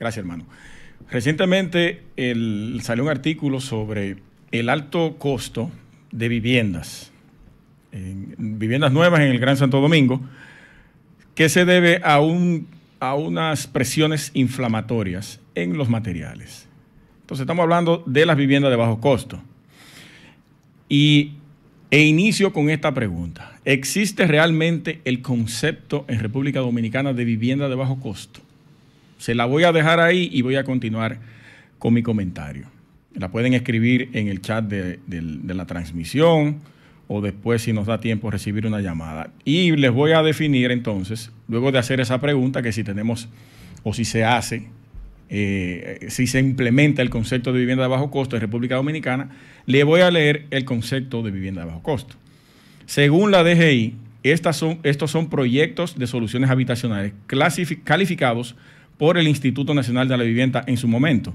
Gracias, hermano. Recientemente salió un artículo sobre el alto costo de viviendas, viviendas nuevas en el Gran Santo Domingo, que se debe a, un, a unas presiones inflamatorias en los materiales. Entonces estamos hablando de las viviendas de bajo costo. Y e inicio con esta pregunta. ¿Existe realmente el concepto en República Dominicana de vivienda de bajo costo? Se la voy a dejar ahí y voy a continuar con mi comentario. La pueden escribir en el chat de, la transmisión o después si nos da tiempo recibir una llamada. Y les voy a definir entonces, luego de hacer esa pregunta, que si tenemos o si se hace eh, si se implementa el concepto de vivienda de bajo costo en República Dominicana, le voy a leer el concepto de vivienda de bajo costo. Según la DGI, estos son proyectos de soluciones habitacionales calificados por el Instituto Nacional de la Vivienda en su momento,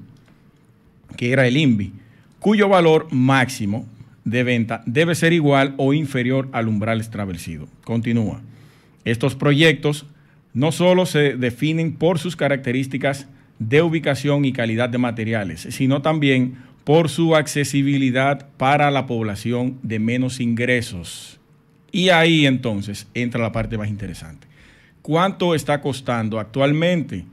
que era el INVI, cuyo valor máximo de venta debe ser igual o inferior al umbral establecido. Continúa. Estos proyectos no solo se definen por sus características de ubicación y calidad de materiales, sino también por su accesibilidad para la población de menos ingresos. Y ahí entonces entra la parte más interesante. ¿Cuánto está costando actualmente?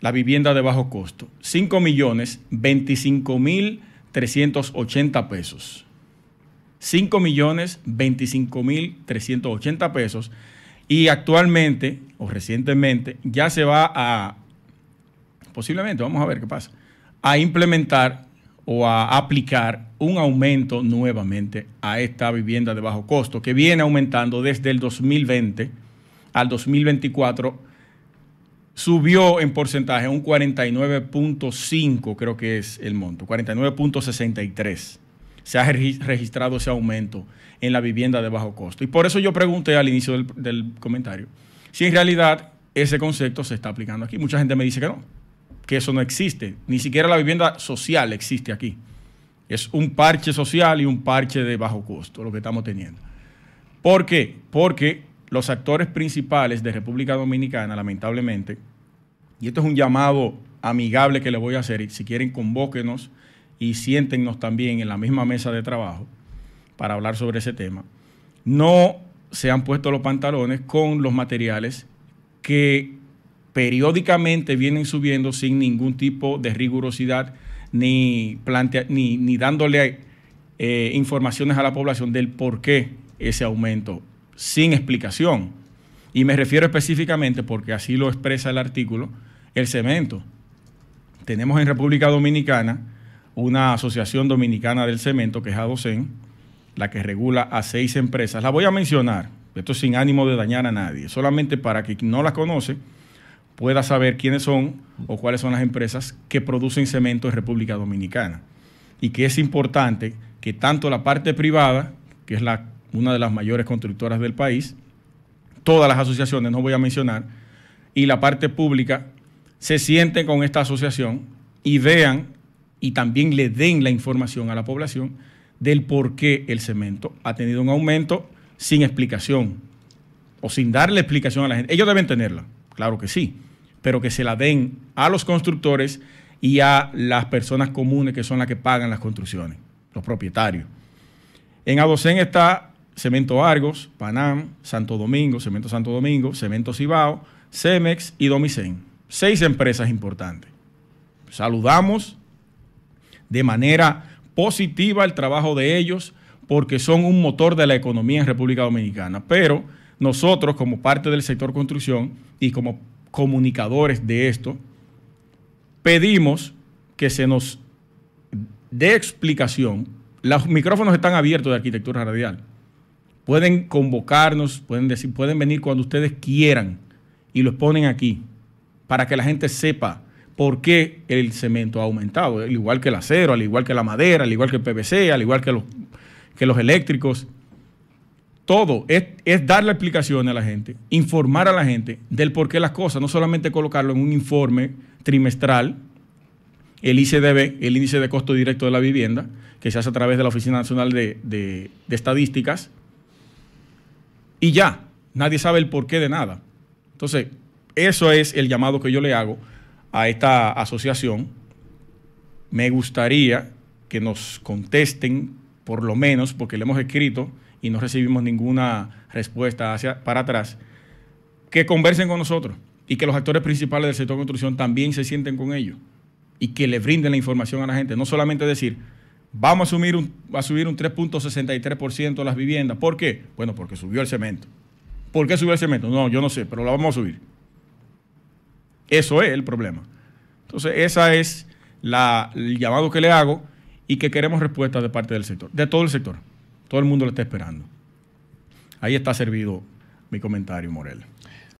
la vivienda de bajo costo, 5 millones 25 mil 380 pesos. 5 millones 25 mil 380 pesos. Y actualmente, o recientemente, ya se va a, posiblemente, vamos a ver qué pasa, a implementar o a aplicar un aumento nuevamente a esta vivienda de bajo costo, que viene aumentando desde el 2020 al 2024 subió en porcentaje un 49.5, creo que es el monto, 49.63. Se ha registrado ese aumento en la vivienda de bajo costo. Y por eso yo pregunté al inicio del, del comentario si en realidad ese concepto se está aplicando aquí. Mucha gente me dice que no, que eso no existe. Ni siquiera la vivienda social existe aquí. Es un parche social y un parche de bajo costo lo que estamos teniendo. ¿Por qué? Porque los actores principales de República Dominicana, lamentablemente, y esto es un llamado amigable que le voy a hacer, si quieren convóquenos y siéntennos también en la misma mesa de trabajo para hablar sobre ese tema, no se han puesto los pantalones con los materiales que periódicamente vienen subiendo sin ningún tipo de rigurosidad ni, plantea, ni, dándole eh, informaciones a la población del por qué ese aumento sin explicación. Y me refiero específicamente, porque así lo expresa el artículo, el cemento. Tenemos en República Dominicana una asociación dominicana del cemento, que es ADOCEN, la que regula a seis empresas. La voy a mencionar, esto sin ánimo de dañar a nadie, solamente para que no la conoce pueda saber quiénes son o cuáles son las empresas que producen cemento en República Dominicana. Y que es importante que tanto la parte privada, que es la una de las mayores constructoras del país, todas las asociaciones, no voy a mencionar, y la parte pública, se sienten con esta asociación y vean y también le den la información a la población del por qué el cemento ha tenido un aumento sin explicación o sin darle explicación a la gente. Ellos deben tenerla, claro que sí, pero que se la den a los constructores y a las personas comunes que son las que pagan las construcciones, los propietarios. En Adocen está Cemento Argos, Panam, Santo Domingo, Cemento Santo Domingo, Cemento Cibao, Cemex y Domicen. Seis empresas importantes. Saludamos de manera positiva el trabajo de ellos porque son un motor de la economía en República Dominicana. Pero nosotros, como parte del sector construcción y como comunicadores de esto, pedimos que se nos dé explicación. Los micrófonos están abiertos de arquitectura radial Pueden convocarnos, pueden, decir, pueden venir cuando ustedes quieran y los ponen aquí para que la gente sepa por qué el cemento ha aumentado, al igual que el acero, al igual que la madera, al igual que el PVC, al igual que los, que los eléctricos. Todo es, darle explicación a la gente, informar a la gente del por qué las cosas, no solamente colocarlo en un informe trimestral, el ICDB, el índice de costo directo de la vivienda, que se hace a través de la Oficina Nacional de, de Estadísticas, y ya, nadie sabe el porqué de nada. Entonces, eso es el llamado que yo le hago a esta asociación. Me gustaría que nos contesten, por lo menos, porque le hemos escrito y no recibimos ninguna respuesta hacia, para atrás, que conversen con nosotros y que los actores principales del sector de construcción también se sienten con ellos y que les brinden la información a la gente. No solamente decir, vamos a, subir un, a subir un 3.63% las viviendas. ¿Por qué? Bueno, porque subió el cemento. ¿Por qué subió el cemento? No, yo no sé, pero lo vamos a subir. Eso es el problema. Entonces, esa es la, el llamado que le hago y que queremos respuestas de parte del sector, de todo el sector. Todo el mundo lo está esperando. Ahí está servido mi comentario, Morel.